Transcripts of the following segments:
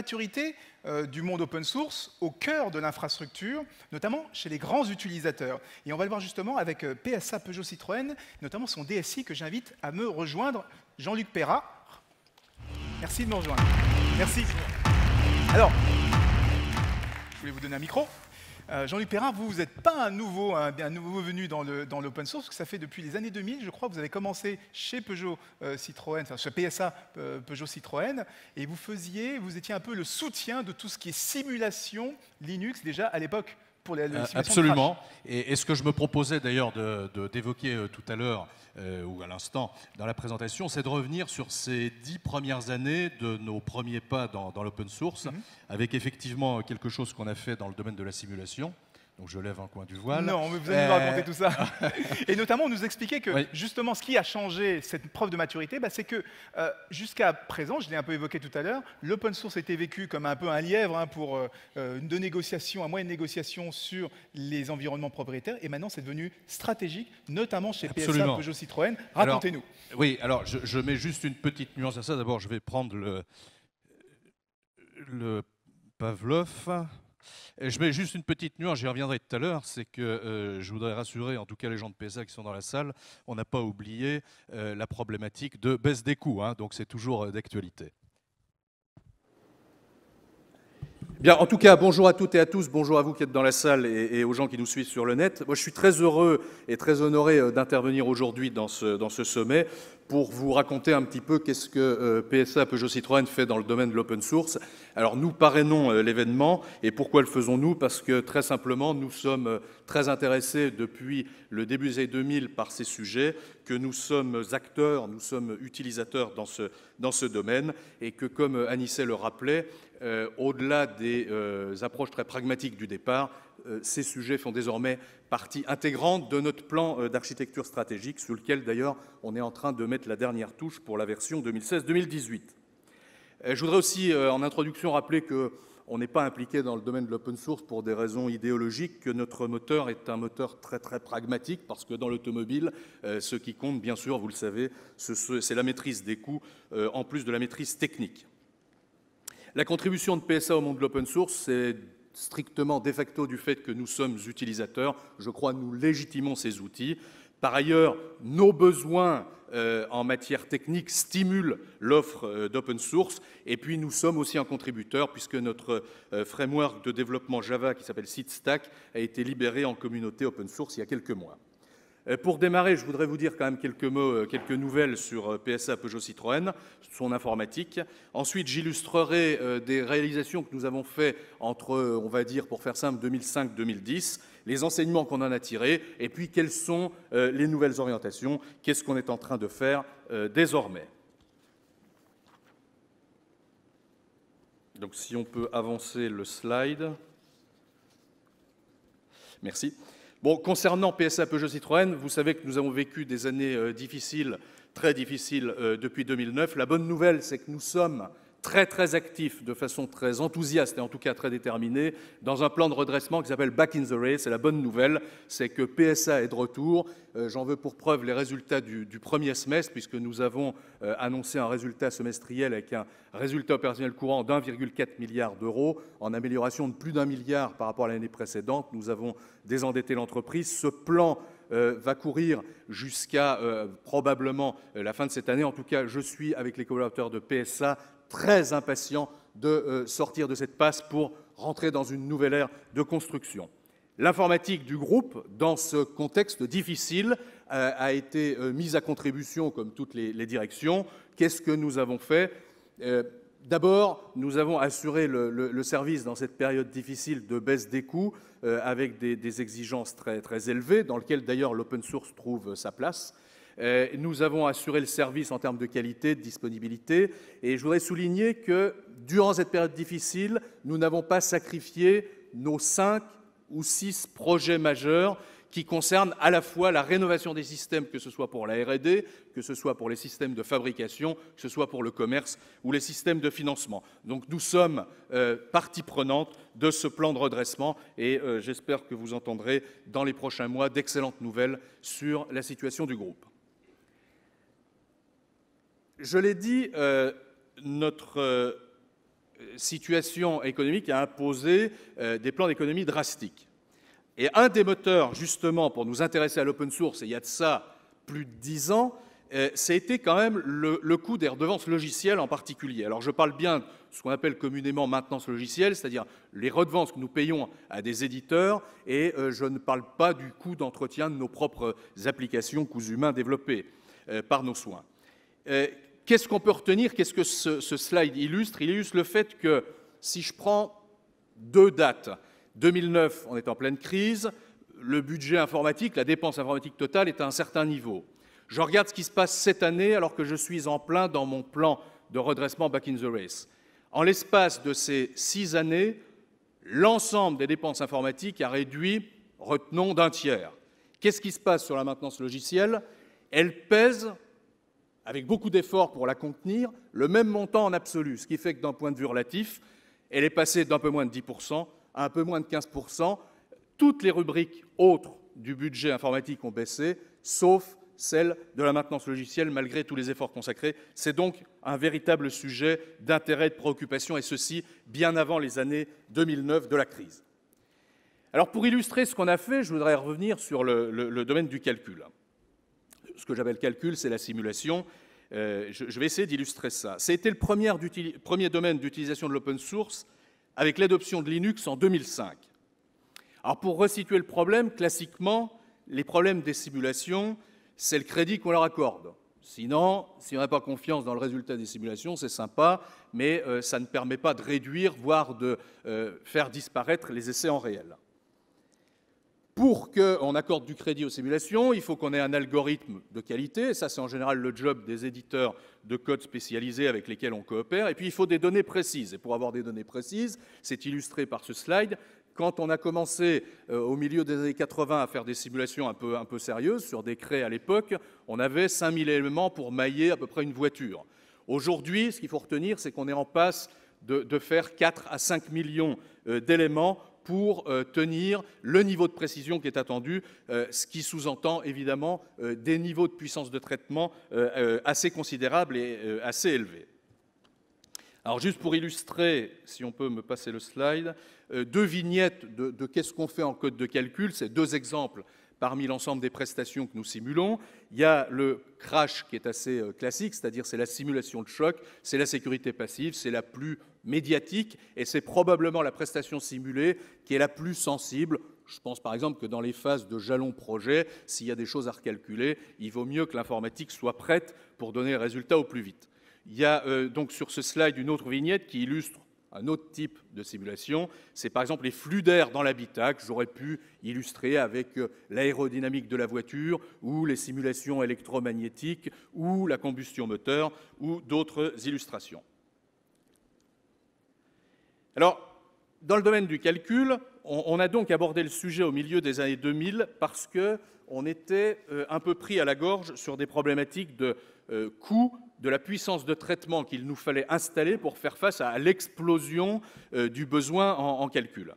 maturité euh, du monde open source au cœur de l'infrastructure, notamment chez les grands utilisateurs. Et on va le voir justement avec euh, PSA Peugeot Citroën, notamment son DSI que j'invite à me rejoindre, Jean-Luc Perra. Merci de me rejoindre. Merci. Alors, je voulais vous donner un micro. Euh, Jean-Luc Perrin, vous n'êtes pas un nouveau, un, nouveau venu dans l'open dans source, que ça fait depuis les années 2000, je crois, que vous avez commencé chez Peugeot euh, Citroën, enfin chez PSA euh, Peugeot Citroën, et vous faisiez, vous étiez un peu le soutien de tout ce qui est simulation Linux déjà à l'époque. Euh, absolument. Et, ce que je me proposais d'ailleurs d'évoquer de, euh, tout à l'heure, euh, ou à l'instant, dans la présentation, c'est de revenir sur ces dix premières années de nos premiers pas dans, l'open source, mhm. avec effectivement quelque chose qu'on a fait dans le domaine de la simulation, donc je lève un coin du voile. Non, mais vous allez nous euh, raconter tout ça. et notamment, on nous expliquait que justement, ce qui a changé cette preuve de maturité, bah, c'est que euh, jusqu'à présent, je l'ai un peu évoqué tout à l'heure, l'open source était vécu comme un peu un lièvre hein, pour euh, une de négociation, un moyen de négociation sur les environnements propriétaires. Et maintenant, c'est devenu stratégique, notamment chez PSA, Peugeot, Citroën. Racontez-nous. Oui, alors je, mets juste une petite nuance à ça. D'abord, je vais prendre le, le Pavlov je mets juste une petite nuance, j'y reviendrai tout à l'heure, c'est que euh, je voudrais rassurer en tout cas les gens de PSA qui sont dans la salle, on n'a pas oublié euh, la problématique de baisse des coûts, hein, donc c'est toujours euh, d'actualité. en tout cas, bonjour à toutes et à tous, bonjour à vous qui êtes dans la salle et, aux gens qui nous suivent sur le net. Moi, je suis très heureux et très honoré euh, d'intervenir aujourd'hui dans ce, sommet pour vous raconter un petit peu qu'est-ce que euh, PSA Peugeot Citroën fait dans le domaine de l'open source. Alors nous parrainons euh, l'événement et pourquoi le faisons-nous Parce que très simplement, nous sommes très intéressés depuis le début des années 2000 par ces sujets, que nous sommes acteurs, nous sommes utilisateurs dans ce, dans ce domaine et que comme Anisset le rappelait, euh, au-delà des euh, approches très pragmatiques du départ, euh, ces sujets font désormais partie intégrante de notre plan d'architecture stratégique, sur lequel d'ailleurs on est en train de mettre la dernière touche pour la version 2016-2018. je voudrais aussi, en introduction, rappeler qu'on n'est pas impliqué dans le domaine de l'open source pour des raisons idéologiques, que notre moteur est un moteur très très pragmatique, parce que dans l'automobile, ce qui compte, bien sûr, vous le savez, c'est la maîtrise des coûts, en plus de la maîtrise technique. La contribution de PSA au monde de l'open source, c'est strictement de facto du fait que nous sommes utilisateurs. Je crois nous légitimons ces outils. Par ailleurs, nos besoins euh, en matière technique stimulent l'offre euh, d'open source. Et puis, nous sommes aussi un contributeur puisque notre euh, framework de développement Java qui s'appelle SitStack a été libéré en communauté open source il y a quelques mois. Euh, pour démarrer, je voudrais vous dire quand même quelques mots, euh, quelques nouvelles sur euh, PSA Peugeot Citroën, son informatique. Ensuite, j'illustrerai des réalisations que nous avons faites entre, on va dire, pour faire simple, 2005-2010, les enseignements qu'on en a tirés, et puis quelles sont les nouvelles orientations, qu'est-ce qu'on est en train de faire désormais. Donc si on peut avancer le slide. Merci. Bon, concernant PSA Peugeot Citroën, vous savez que nous avons vécu des années euh, difficiles, très difficiles, euh, depuis 2009. La bonne nouvelle, c'est que nous sommes très très actif, de façon très enthousiaste et en tout cas très déterminée, dans un plan de redressement qui s'appelle Back in the Race. c'est la bonne nouvelle, c'est que PSA est de retour. Euh, j'en veux pour preuve les résultats du, premier semestre, puisque nous avons euh, annoncé un résultat semestriel avec un résultat opérationnel courant d'1,4 milliard d'euros, en amélioration de plus d'un milliard par rapport à l'année précédente. Nous avons désendetté l'entreprise. Ce plan euh, va courir jusqu'à euh, probablement euh, la fin de cette année. En tout cas, je suis avec les collaborateurs de PSA très impatient de sortir de cette passe pour rentrer dans une nouvelle ère de construction. L'informatique du groupe, dans ce contexte difficile, a été mise à contribution comme toutes les, directions. Qu'est-ce que nous avons fait D'abord, nous avons assuré le, service dans cette période difficile de baisse des coûts euh, avec des, exigences très, élevées, dans lesquelles d'ailleurs l'open source trouve sa place. Euh, nous avons assuré le service en termes de qualité, de disponibilité, et je voudrais souligner que durant cette période difficile, nous n'avons pas sacrifié nos cinq ou six projets majeurs qui concerne à la fois la rénovation des systèmes, que ce soit pour la RD, que ce soit pour les systèmes de fabrication, que ce soit pour le commerce ou les systèmes de financement. Donc nous sommes euh, partie prenante de ce plan de redressement et euh, j'espère que vous entendrez dans les prochains mois d'excellentes nouvelles sur la situation du groupe. Je l'ai dit, euh, notre situation économique a imposé des plans d'économie drastiques. Et un des moteurs, justement, pour nous intéresser à l'open source, et il y a de ça plus de dix ans, c'était euh, quand même le, coût des redevances logicielles en particulier. Alors je parle bien de ce qu'on appelle communément maintenance logicielle, c'est-à-dire les redevances que nous payons à des éditeurs, et euh, je ne parle pas du coût d'entretien de nos propres applications coûts humains développés euh, par nos soins. Qu'est-ce qu'on peut retenir Qu'est-ce que ce, ce slide illustre Il illustre le fait que si je prends deux dates, 2009, on est en pleine crise, le budget informatique, la dépense informatique totale est à un certain niveau. Je regarde ce qui se passe cette année alors que je suis en plein dans mon plan de redressement Back in the Race. En l'espace de ces six années, l'ensemble des dépenses informatiques a réduit, retenons, d'un tiers. Qu'est-ce qui se passe sur la maintenance logicielle Elle pèse, avec beaucoup d'efforts pour la contenir, le même montant en absolu, ce qui fait que d'un point de vue relatif, elle est passée d'un peu moins de 10% à un peu moins de 15%. Toutes les rubriques autres du budget informatique ont baissé, sauf celle de la maintenance logicielle, malgré tous les efforts consacrés. C'est donc un véritable sujet d'intérêt de préoccupation, et ceci bien avant les années 2009 de la crise. Alors pour illustrer ce qu'on a fait, je voudrais revenir sur le, domaine du calcul. Ce que j'appelle calcul, c'est la simulation. Euh, je, vais essayer d'illustrer ça. C'était le premier, premier domaine d'utilisation de l'open source avec l'adoption de Linux en 2005. Alors pour resituer le problème, classiquement, les problèmes des simulations, c'est le crédit qu'on leur accorde. Sinon, si on n'a pas confiance dans le résultat des simulations, c'est sympa, mais euh, ça ne permet pas de réduire, voire de euh, faire disparaître les essais en réel pour qu'on accorde du crédit aux simulations, il faut qu'on ait un algorithme de qualité. ça, c'est en général le job des éditeurs de codes spécialisés avec lesquels on coopère. Et puis, il faut des données précises. Et pour avoir des données précises, c'est illustré par ce slide. Quand on a commencé euh, au milieu des années 80 à faire des simulations un peu, sérieuses, sur des créés à l'époque, on avait 5000 éléments pour mailler à peu près une voiture. Aujourd'hui, ce qu'il faut retenir, c'est qu'on est en passe de, faire 4 à 5 millions euh, d'éléments pour euh, tenir le niveau de précision qui est attendu, euh, ce qui sous-entend évidemment euh, des niveaux de puissance de traitement assez considérables et assez élevés. Alors juste pour illustrer, si on peut me passer le slide, deux vignettes de, qu'est-ce qu'on fait en code de calcul, c'est deux exemples parmi l'ensemble des prestations que nous simulons. Il y a le crash qui est assez classique, c'est-à-dire c'est la simulation de choc, c'est la sécurité passive, c'est la plus médiatique, et c'est probablement la prestation simulée qui est la plus sensible. Je pense par exemple que dans les phases de jalon projet, s'il y a des choses à recalculer, il vaut mieux que l'informatique soit prête pour donner les résultats au plus vite. Il y a euh, donc sur ce slide une autre vignette qui illustre un autre type de simulation, c'est par exemple les flux d'air dans l'habitat que j'aurais pu illustrer avec euh, l'aérodynamique de la voiture ou les simulations électromagnétiques ou la combustion moteur ou d'autres illustrations. Alors, dans le domaine du calcul, on, a donc abordé le sujet au milieu des années 2000 parce qu'on était euh, un peu pris à la gorge sur des problématiques de euh, coût, de la puissance de traitement qu'il nous fallait installer pour faire face à l'explosion euh, du besoin en, calcul.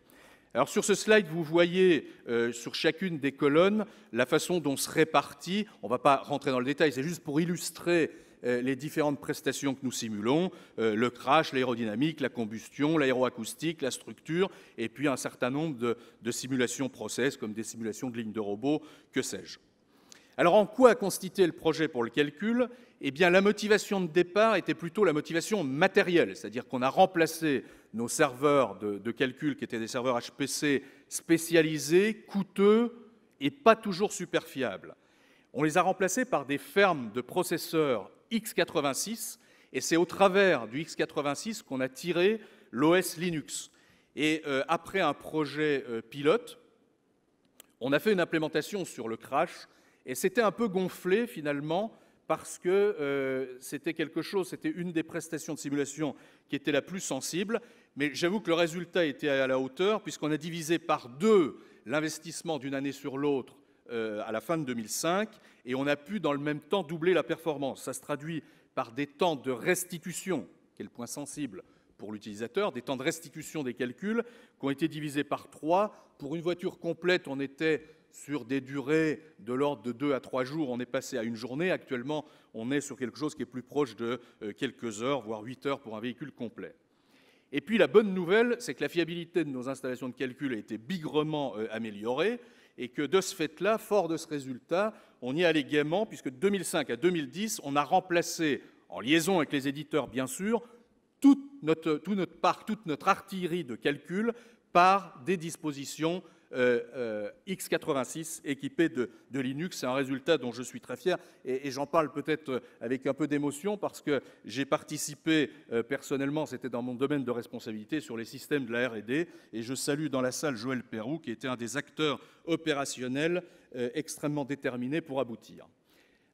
Alors sur ce slide, vous voyez sur chacune des colonnes la façon dont se répartit, on ne va pas rentrer dans le détail, c'est juste pour illustrer euh, les différentes prestations que nous simulons, euh, le crash, l'aérodynamique, la combustion, l'aéroacoustique, la structure, et puis un certain nombre de, simulations process, comme des simulations de lignes de robots, que sais-je. Alors en quoi a constitué le projet pour le calcul Eh bien la motivation de départ était plutôt la motivation matérielle, c'est-à-dire qu'on a remplacé nos serveurs de, calcul qui étaient des serveurs HPC spécialisés, coûteux et pas toujours super fiables. On les a remplacés par des fermes de processeurs x86, et c'est au travers du x86 qu'on a tiré l'OS Linux. Et euh, après un projet euh, pilote, on a fait une implémentation sur le crash, et c'était un peu gonflé finalement, parce que euh, c'était quelque chose, c'était une des prestations de simulation qui était la plus sensible, mais j'avoue que le résultat était à la hauteur, puisqu'on a divisé par deux l'investissement d'une année sur l'autre euh, à la fin de 2005 et on a pu dans le même temps doubler la performance. Ça se traduit par des temps de restitution, quel point sensible pour l'utilisateur, des temps de restitution des calculs qui ont été divisés par trois. Pour une voiture complète, on était sur des durées de l'ordre de 2 à trois jours, on est passé à une journée. Actuellement, on est sur quelque chose qui est plus proche de euh, quelques heures, voire 8 heures pour un véhicule complet. Et puis la bonne nouvelle, c'est que la fiabilité de nos installations de calcul a été bigrement euh, améliorée et que de ce fait-là, fort de ce résultat, on y allait gaiement, puisque de 2005 à 2010, on a remplacé, en liaison avec les éditeurs bien sûr, toute notre, toute notre artillerie de calcul par des dispositions euh, euh, x86 équipé de, Linux. C'est un résultat dont je suis très fier et, j'en parle peut-être euh, avec un peu d'émotion parce que j'ai participé personnellement, c'était dans mon domaine de responsabilité, sur les systèmes de la RD et je salue dans la salle Joël Perrou qui était un des acteurs opérationnels extrêmement déterminés pour aboutir.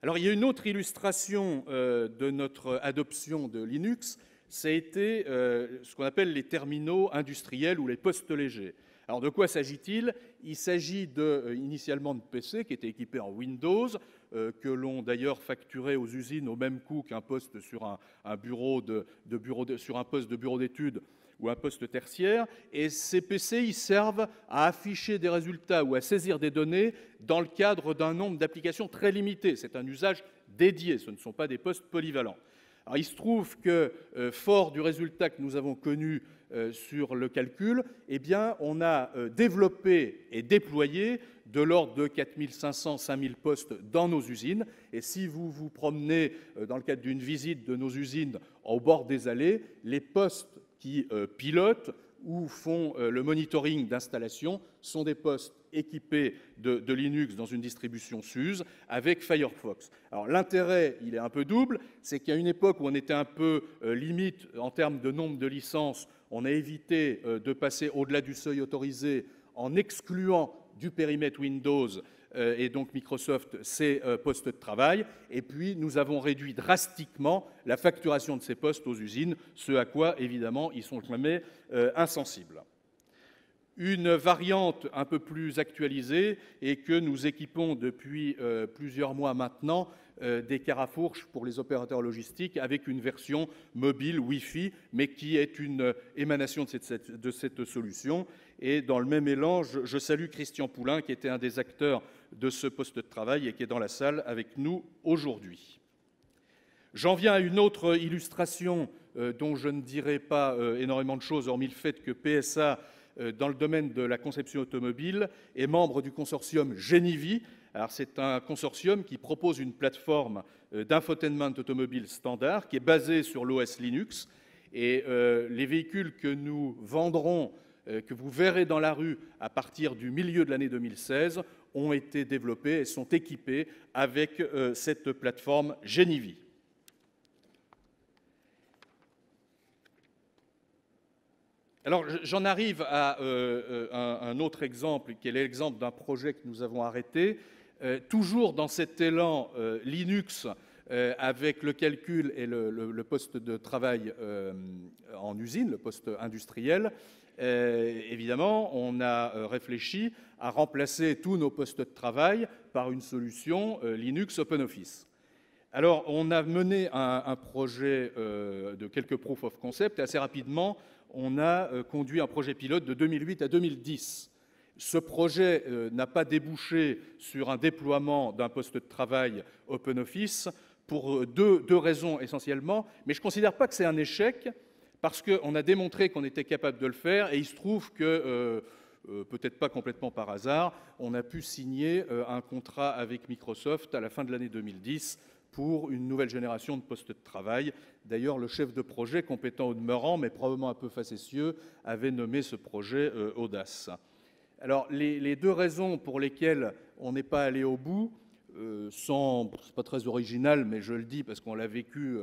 Alors il y a une autre illustration de notre adoption de Linux, ça a été ce qu'on appelle les terminaux industriels ou les postes légers. Alors de quoi s'agit-il Il, s'agit euh, initialement de PC qui étaient équipés en Windows, euh, que l'on d'ailleurs facturait aux usines au même coût qu'un poste sur un, bureau de, bureau sur un poste de bureau d'études ou un poste tertiaire. Et ces PC, ils servent à afficher des résultats ou à saisir des données dans le cadre d'un nombre d'applications très limité. C'est un usage dédié, ce ne sont pas des postes polyvalents il se trouve que, euh, fort du résultat que nous avons connu euh, sur le calcul, eh bien, on a euh, développé et déployé de l'ordre de 4500, 5000 postes dans nos usines. Et si vous vous promenez dans le cadre d'une visite de nos usines au bord des allées, les postes qui pilotent ou font le monitoring d'installation sont des postes équipés de, Linux dans une distribution SUSE avec Firefox. Alors l'intérêt, il est un peu double, c'est qu'à une époque où on était un peu euh, limite en termes de nombre de licences, on a évité euh, de passer au-delà du seuil autorisé en excluant du périmètre Windows euh, et donc Microsoft ses postes de travail. Et puis nous avons réduit drastiquement la facturation de ces postes aux usines, ce à quoi évidemment ils sont jamais insensibles. Une variante un peu plus actualisée et que nous équipons depuis euh, plusieurs mois maintenant euh, des carafourches pour les opérateurs logistiques avec une version mobile Wi-Fi, mais qui est une émanation de cette, solution. Et dans le même élan, je, salue Christian Poulain, qui était un des acteurs de ce poste de travail et qui est dans la salle avec nous aujourd'hui. J'en viens à une autre illustration euh, dont je ne dirai pas énormément de choses, hormis le fait que PSA euh, dans le domaine de la conception automobile est membre du consortium Genivi. c'est un consortium qui propose une plateforme euh, d'infotainment automobile standard qui est basée sur l'OS Linux. Et euh, les véhicules que nous vendrons, que vous verrez dans la rue à partir du milieu de l'année 2016, ont été développés et sont équipés avec cette plateforme Genivi. Alors j'en arrive à euh, euh, un, autre exemple, qui est l'exemple d'un projet que nous avons arrêté, euh, toujours dans cet élan Linux avec le calcul et le, poste de travail en usine, le poste industriel. évidemment, on a réfléchi à remplacer tous nos postes de travail par une solution Linux OpenOffice. Alors, on a mené un, un projet de quelques proof of concept et assez rapidement, on a euh, conduit un projet pilote de 2008 à 2010. Ce projet euh, n'a pas débouché sur un déploiement d'un poste de travail Open Office pour euh, deux, raisons essentiellement, mais je ne considère pas que c'est un échec parce qu'on a démontré qu'on était capable de le faire et il se trouve que, peut-être pas complètement par hasard, on a pu signer un contrat avec Microsoft à la fin de l'année 2010 pour une nouvelle génération de postes de travail. D'ailleurs, le chef de projet, compétent au demeurant, mais probablement un peu facétieux, avait nommé ce projet euh, Audace. Alors, les, deux raisons pour lesquelles on n'est pas allé au bout, euh, ce n'est pas très original, mais je le dis parce qu'on l'a vécu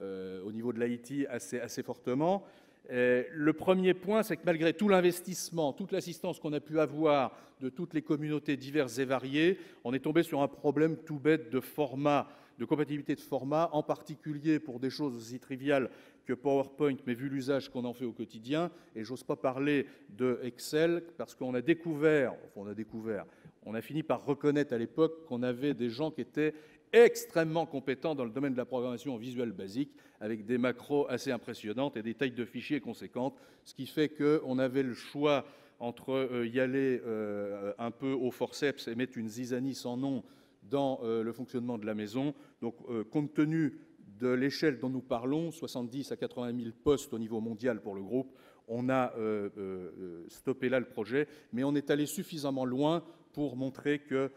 euh, au niveau de l'Haïti assez, assez fortement. le premier point, c'est que malgré tout l'investissement, toute l'assistance qu'on a pu avoir de toutes les communautés diverses et variées, on est tombé sur un problème tout bête de format de compatibilité de format, en particulier pour des choses aussi triviales que PowerPoint, mais vu l'usage qu'on en fait au quotidien, et j'ose pas parler de Excel, parce qu'on a découvert, on a découvert, on a fini par reconnaître à l'époque qu'on avait des gens qui étaient extrêmement compétents dans le domaine de la programmation visuelle basique, avec des macros assez impressionnantes et des tailles de fichiers conséquentes, ce qui fait qu'on avait le choix entre euh, y aller euh, un peu au forceps et mettre une zizanie sans nom dans euh, le fonctionnement de la maison. Donc, euh, compte tenu de l'échelle dont nous parlons, 70 à 80 000 postes au niveau mondial pour le groupe, on a euh, stoppé là le projet, mais on est allé suffisamment loin pour montrer que,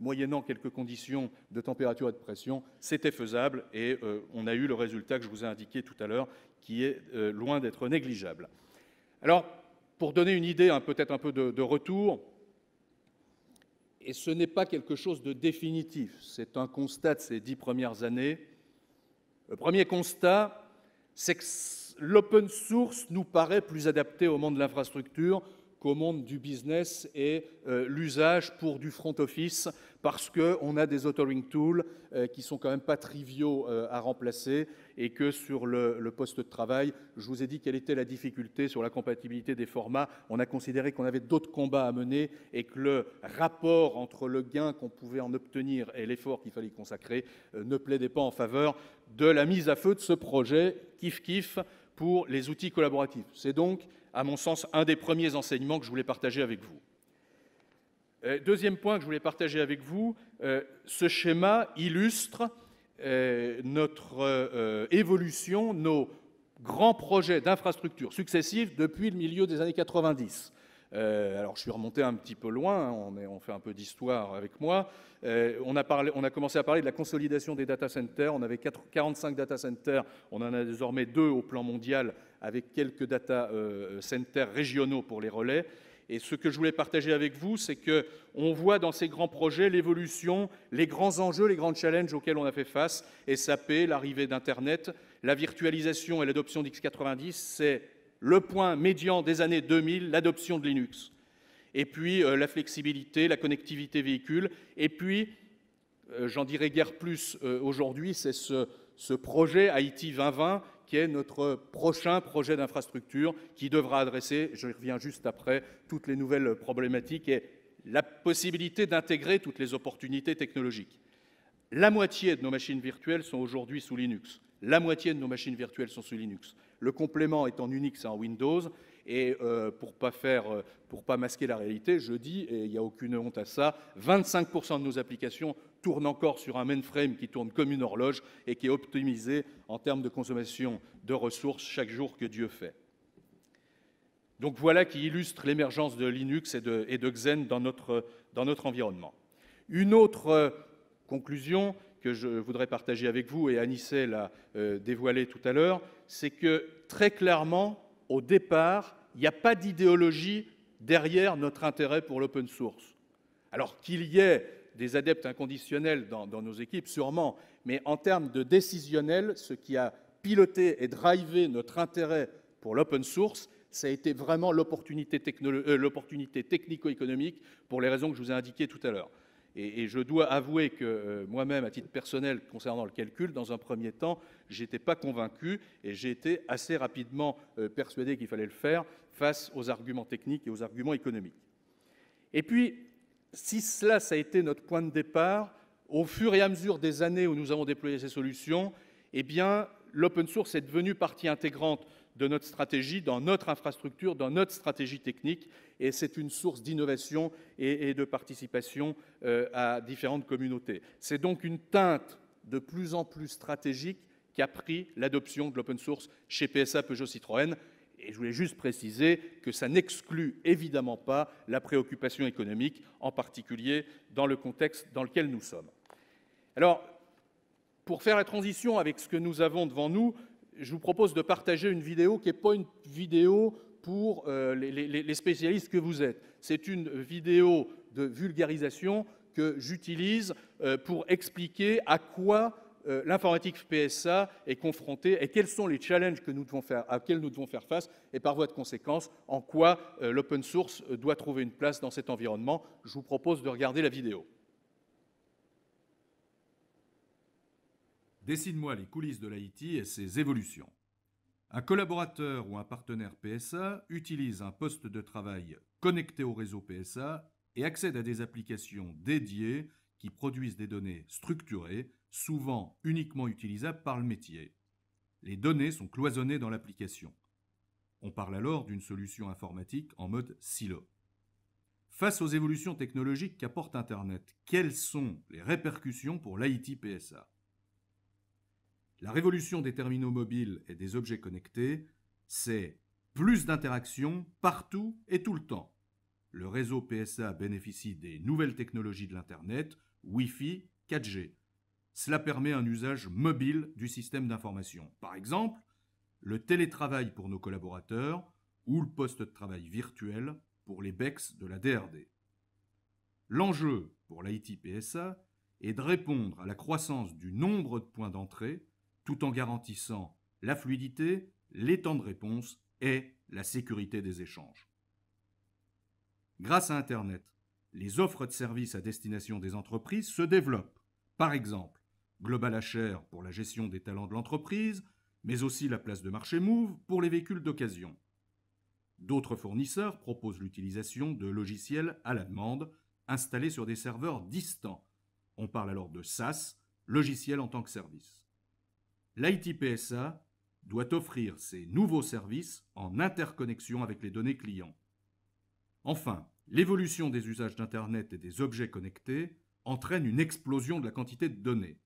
moyennant quelques conditions de température et de pression, c'était faisable et on a eu le résultat que je vous ai indiqué tout à l'heure, qui est loin d'être négligeable. Alors, pour donner une idée, hein, peut-être un peu de, de retour, et ce n'est pas quelque chose de définitif, c'est un constat de ces dix premières années. Le premier constat, c'est que l'open source nous paraît plus adapté au monde de l'infrastructure qu'au monde du business et euh, l'usage pour du front office parce qu'on a des authoring tools euh, qui sont quand même pas triviaux euh, à remplacer et que sur le, le, poste de travail, je vous ai dit quelle était la difficulté sur la compatibilité des formats. On a considéré qu'on avait d'autres combats à mener et que le rapport entre le gain qu'on pouvait en obtenir et l'effort qu'il fallait consacrer euh, ne plaidait pas en faveur de la mise à feu de ce projet kif kiff pour les outils collaboratifs. C'est donc, à mon sens, un des premiers enseignements que je voulais partager avec vous. Euh, deuxième point que je voulais partager avec vous, euh, ce schéma illustre euh, notre évolution, nos grands projets d'infrastructures successifs depuis le milieu des années 90. alors je suis remonté un petit peu loin, hein, on, fait un peu d'histoire avec moi. on, a commencé à parler de la consolidation des data centers. On avait 45 data centers, on en a désormais deux au plan mondial avec quelques data centers régionaux pour les relais. Et ce que je voulais partager avec vous, c'est que on voit dans ces grands projets l'évolution, les grands enjeux, les grands challenges auxquels on a fait face. SAP, l'arrivée d'Internet, la virtualisation et l'adoption d'X90, c'est le point médian des années 2000, l'adoption de Linux. Et puis euh, la flexibilité, la connectivité véhicule. Et puis, euh, j'en dirais guère plus euh, aujourd'hui, c'est ce, ce projet Haïti 2020 qui est notre prochain projet d'infrastructure qui devra adresser, je reviens juste après, toutes les nouvelles problématiques et la possibilité d'intégrer toutes les opportunités technologiques. La moitié de nos machines virtuelles sont aujourd'hui sous Linux. La moitié de nos machines virtuelles sont sous Linux. Le complément est en Unix et en Windows, et euh, pour pas faire, euh, pour pas masquer la réalité, je dis, et il n'y a aucune honte à ça, 25% de nos applications tournent encore sur un mainframe qui tourne comme une horloge et qui est optimisé en termes de consommation de ressources chaque jour que Dieu fait. Donc voilà qui illustre l'émergence de Linux et de, Xen dans notre, environnement. Une autre euh, conclusion que je voudrais partager avec vous, et Anissé l'a dévoilé tout à l'heure, c'est que très clairement, au départ, il n'y a pas d'idéologie derrière notre intérêt pour l'open source. Alors qu'il y ait des adeptes inconditionnels dans, nos équipes, sûrement, mais en termes de décisionnel, ce qui a piloté et drivé notre intérêt pour l'open source, ça a été vraiment l'opportunité, euh, technico-économique pour les raisons que je vous ai indiquées tout à l'heure. Et, je dois avouer que euh, moi-même, à titre personnel, concernant le calcul, dans un premier temps, je n'étais pas convaincu et j'ai été assez rapidement euh, persuadé qu'il fallait le faire face aux arguments techniques et aux arguments économiques. Et puis, si cela, a été notre point de départ, au fur et à mesure des années où nous avons déployé ces solutions, eh bien, l'open source est devenue partie intégrante de notre stratégie, dans notre infrastructure, dans notre stratégie technique. Et c'est une source d'innovation et, de participation euh, à différentes communautés. C'est donc une teinte de plus en plus stratégique qui a pris l'adoption de l'open source chez PSA Peugeot Citroën. Et je voulais juste préciser que ça n'exclut évidemment pas la préoccupation économique, en particulier dans le contexte dans lequel nous sommes. Alors, pour faire la transition avec ce que nous avons devant nous, je vous propose de partager une vidéo qui n'est pas une vidéo pour euh, les, spécialistes que vous êtes. C'est une vidéo de vulgarisation que j'utilise euh, pour expliquer à quoi euh, l'informatique PSA est confrontée et quels sont les challenges que nous devons faire, à quels nous devons faire face et par voie de conséquence, en quoi l'open source doit trouver une place dans cet environnement. Je vous propose de regarder la vidéo. Dessine-moi les coulisses de l'IT et ses évolutions. Un collaborateur ou un partenaire PSA utilise un poste de travail connecté au réseau PSA et accède à des applications dédiées qui produisent des données structurées, souvent uniquement utilisables par le métier. Les données sont cloisonnées dans l'application. On parle alors d'une solution informatique en mode silo. Face aux évolutions technologiques qu'apporte Internet, quelles sont les répercussions pour l'IT PSA la révolution des terminaux mobiles et des objets connectés, c'est plus d'interactions partout et tout le temps. Le réseau PSA bénéficie des nouvelles technologies de l'Internet, Wi-Fi, 4G. Cela permet un usage mobile du système d'information. Par exemple, le télétravail pour nos collaborateurs ou le poste de travail virtuel pour les BECS de la DRD. L'enjeu pour l'IT PSA est de répondre à la croissance du nombre de points d'entrée tout en garantissant la fluidité, les temps de réponse et la sécurité des échanges. Grâce à Internet, les offres de services à destination des entreprises se développent. Par exemple, Global HR pour la gestion des talents de l'entreprise, mais aussi la place de marché Move pour les véhicules d'occasion. D'autres fournisseurs proposent l'utilisation de logiciels à la demande installés sur des serveurs distants. On parle alors de SaaS, logiciel en tant que service l'ITPSA doit offrir ses nouveaux services en interconnexion avec les données clients. Enfin, l'évolution des usages d'Internet et des objets connectés entraîne une explosion de la quantité de données.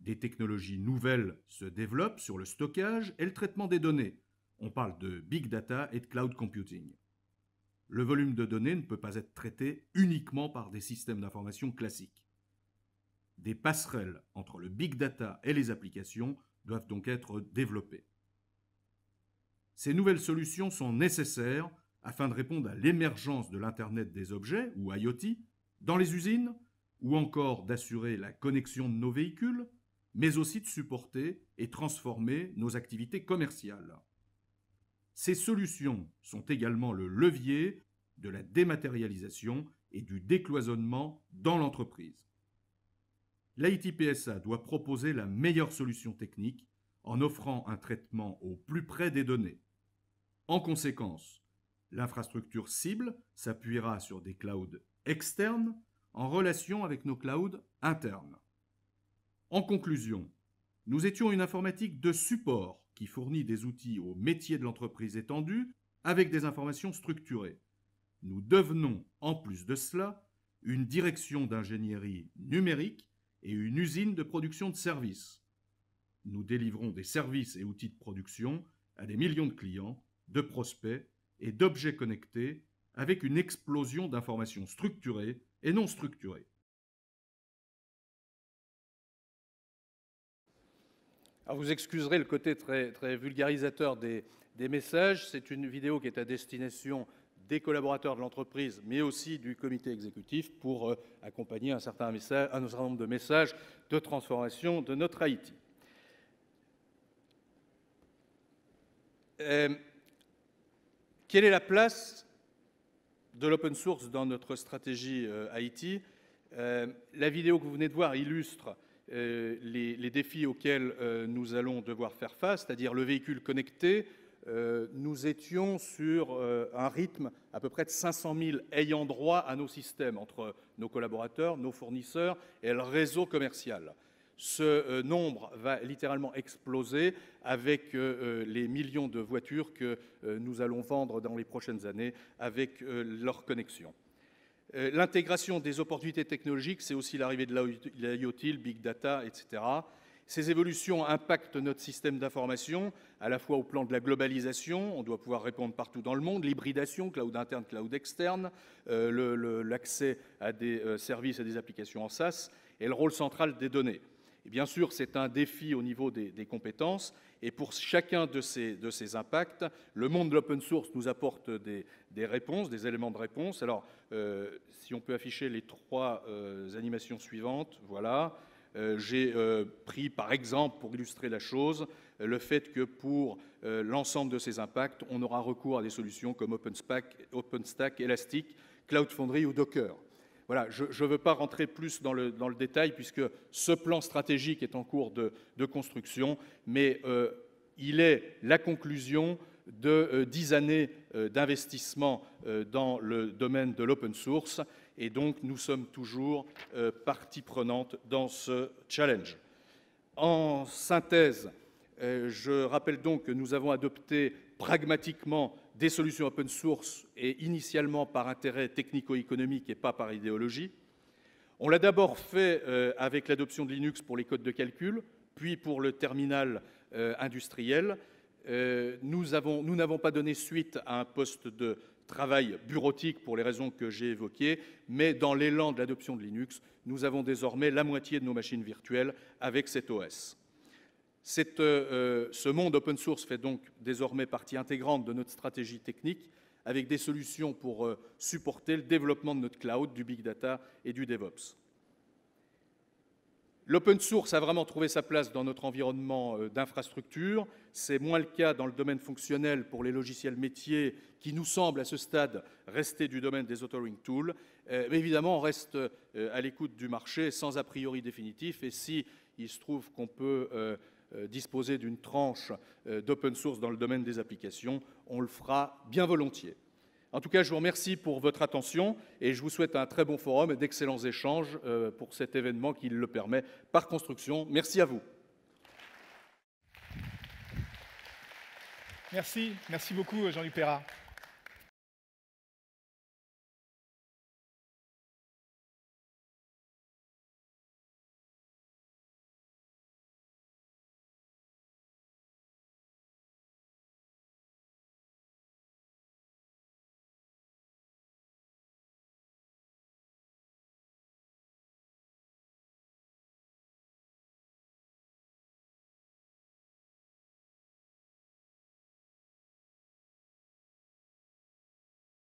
Des technologies nouvelles se développent sur le stockage et le traitement des données. On parle de big data et de cloud computing. Le volume de données ne peut pas être traité uniquement par des systèmes d'information classiques. Des passerelles entre le big data et les applications doivent donc être développées. Ces nouvelles solutions sont nécessaires afin de répondre à l'émergence de l'Internet des objets, ou IoT, dans les usines, ou encore d'assurer la connexion de nos véhicules, mais aussi de supporter et transformer nos activités commerciales. Ces solutions sont également le levier de la dématérialisation et du décloisonnement dans l'entreprise l'ITPSA doit proposer la meilleure solution technique en offrant un traitement au plus près des données. En conséquence, l'infrastructure cible s'appuiera sur des clouds externes en relation avec nos clouds internes. En conclusion, nous étions une informatique de support qui fournit des outils aux métiers de l'entreprise étendue avec des informations structurées. Nous devenons, en plus de cela, une direction d'ingénierie numérique et une usine de production de services. Nous délivrons des services et outils de production à des millions de clients, de prospects et d'objets connectés avec une explosion d'informations structurées et non structurées. Alors vous excuserez le côté très, très vulgarisateur des, des messages. C'est une vidéo qui est à destination des collaborateurs de l'entreprise, mais aussi du comité exécutif pour euh, accompagner un certain, message, un certain nombre de messages de transformation de notre Haïti. Euh, quelle est la place de l'open source dans notre stratégie euh, Haïti La vidéo que vous venez de voir illustre les, les, défis auxquels nous allons devoir faire face, c'est-à-dire le véhicule connecté, euh, nous étions sur euh, un rythme à peu près de 500 000 ayant droit à nos systèmes, entre nos collaborateurs, nos fournisseurs et le réseau commercial. Ce euh, nombre va littéralement exploser avec les millions de voitures que nous allons vendre dans les prochaines années avec leur connexion. L'intégration des opportunités technologiques, c'est aussi l'arrivée de l'IoT, big data, etc. Ces évolutions impactent notre système d'information, à la fois au plan de la globalisation, on doit pouvoir répondre partout dans le monde, l'hybridation, cloud interne, cloud externe, euh, l'accès à des euh, services et des applications en SaaS, et le rôle central des données. Et bien sûr, c'est un défi au niveau des, compétences, et pour chacun de ces, impacts, le monde de l'open source nous apporte des, réponses, des éléments de réponse. Alors, euh, si on peut afficher les trois animations suivantes, voilà. Euh, j'ai euh, pris par exemple, pour illustrer la chose, euh, le fait que pour l'ensemble de ces impacts, on aura recours à des solutions comme OpenStack, Elastic, Cloud Foundry ou Docker. Voilà, je ne veux pas rentrer plus dans le, détail puisque ce plan stratégique est en cours de, construction, mais il est la conclusion de dix années d'investissement dans le domaine de l'open source et donc, nous sommes toujours euh, partie prenante dans ce challenge. En synthèse, euh, je rappelle donc que nous avons adopté pragmatiquement des solutions open source et initialement par intérêt technico-économique et pas par idéologie. On l'a d'abord fait euh, avec l'adoption de Linux pour les codes de calcul, puis pour le terminal industriel. nous n'avons nous pas donné suite à un poste de travail bureautique pour les raisons que j'ai évoquées, mais dans l'élan de l'adoption de Linux, nous avons désormais la moitié de nos machines virtuelles avec cet OS. Euh, euh, ce monde open source fait donc désormais partie intégrante de notre stratégie technique avec des solutions pour euh, supporter le développement de notre cloud, du big data et du DevOps. L'open source a vraiment trouvé sa place dans notre environnement euh, d'infrastructure. C'est moins le cas dans le domaine fonctionnel pour les logiciels métiers qui nous semblent à ce stade rester du domaine des authoring tools. Euh, mais évidemment, on reste euh, à l'écoute du marché sans a priori définitif. Et si il se trouve qu'on peut disposer d'une tranche d'open source dans le domaine des applications, on le fera bien volontiers. En tout cas, je vous remercie pour votre attention et je vous souhaite un très bon forum et d'excellents échanges euh, pour cet événement qui le permet par construction. Merci à vous. Merci, merci beaucoup Jean-Luc Perra.